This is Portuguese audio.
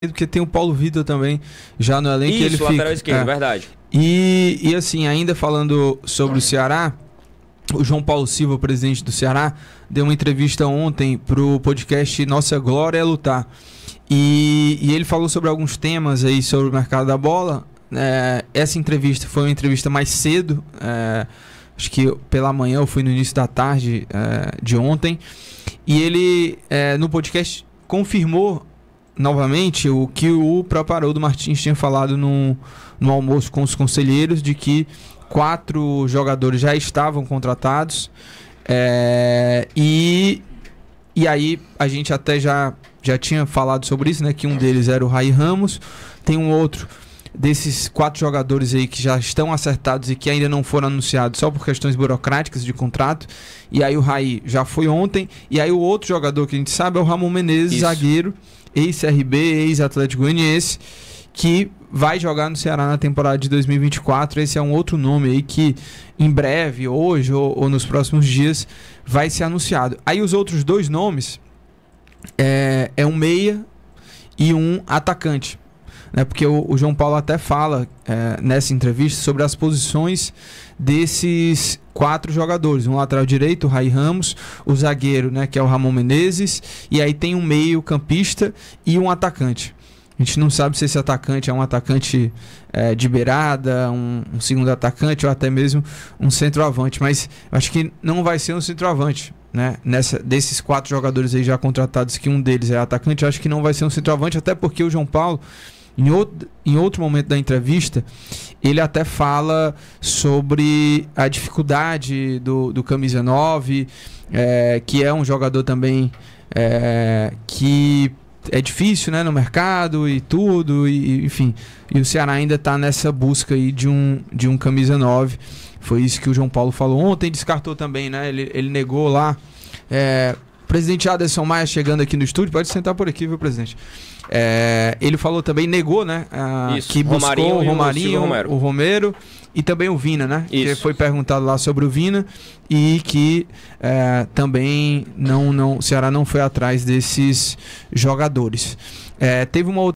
porque tem o Paulo Vitor também já no elenco. Isso, ele lateral fica, esquerdo, é. verdade. E, e assim, ainda falando sobre o Ceará, o João Paulo Silva, presidente do Ceará, deu uma entrevista ontem para o podcast Nossa Glória é Lutar. E, e ele falou sobre alguns temas aí sobre o mercado da bola. É, essa entrevista foi uma entrevista mais cedo, é, acho que pela manhã ou foi no início da tarde é, de ontem. E ele, é, no podcast, confirmou novamente o que o próprio Haroldo Martins tinha falado no, no almoço com os conselheiros de que quatro jogadores já estavam contratados é, e e aí a gente até já já tinha falado sobre isso né que um deles era o Rai Ramos tem um outro desses quatro jogadores aí que já estão acertados e que ainda não foram anunciados só por questões burocráticas de contrato. E aí o Raí já foi ontem. E aí o outro jogador que a gente sabe é o Ramon Menezes, Isso. zagueiro, ex-RB, ex-Atlético Goianiense, que vai jogar no Ceará na temporada de 2024. Esse é um outro nome aí que em breve, hoje ou, ou nos próximos dias, vai ser anunciado. Aí os outros dois nomes é, é um meia e um atacante né? Porque o, o João Paulo até fala é, nessa entrevista sobre as posições desses quatro jogadores. Um lateral direito, o Rai Ramos, o zagueiro, né, que é o Ramon Menezes, e aí tem um meio campista e um atacante. A gente não sabe se esse atacante é um atacante é, de beirada, um, um, segundo atacante ou até mesmo um centroavante. Mas acho que não vai ser um centroavante. Né? Nessa, desses quatro jogadores aí já contratados, que um deles é atacante, acho que não vai ser um centroavante, até porque o João Paulo em outro, em outro momento da entrevista, ele até fala sobre a dificuldade do, do Camisa 9, é, que é um jogador também é, que é difícil né, no mercado e tudo, e, enfim. E o Ceará ainda está nessa busca aí de um, de um camisa 9. Foi isso que o João Paulo falou ontem, descartou também, né? Ele, ele negou lá é, Presidente Aderson Maia chegando aqui no estúdio, pode sentar por aqui, viu, presidente? É, ele falou também, negou, né? Isso, que buscou Romarinho o Romarinho, o Romero. o Romero. e também o Vina, né? Isso. Que foi perguntado lá sobre o Vina e que é, também não, não, o Ceará não foi atrás desses jogadores. É, teve uma outra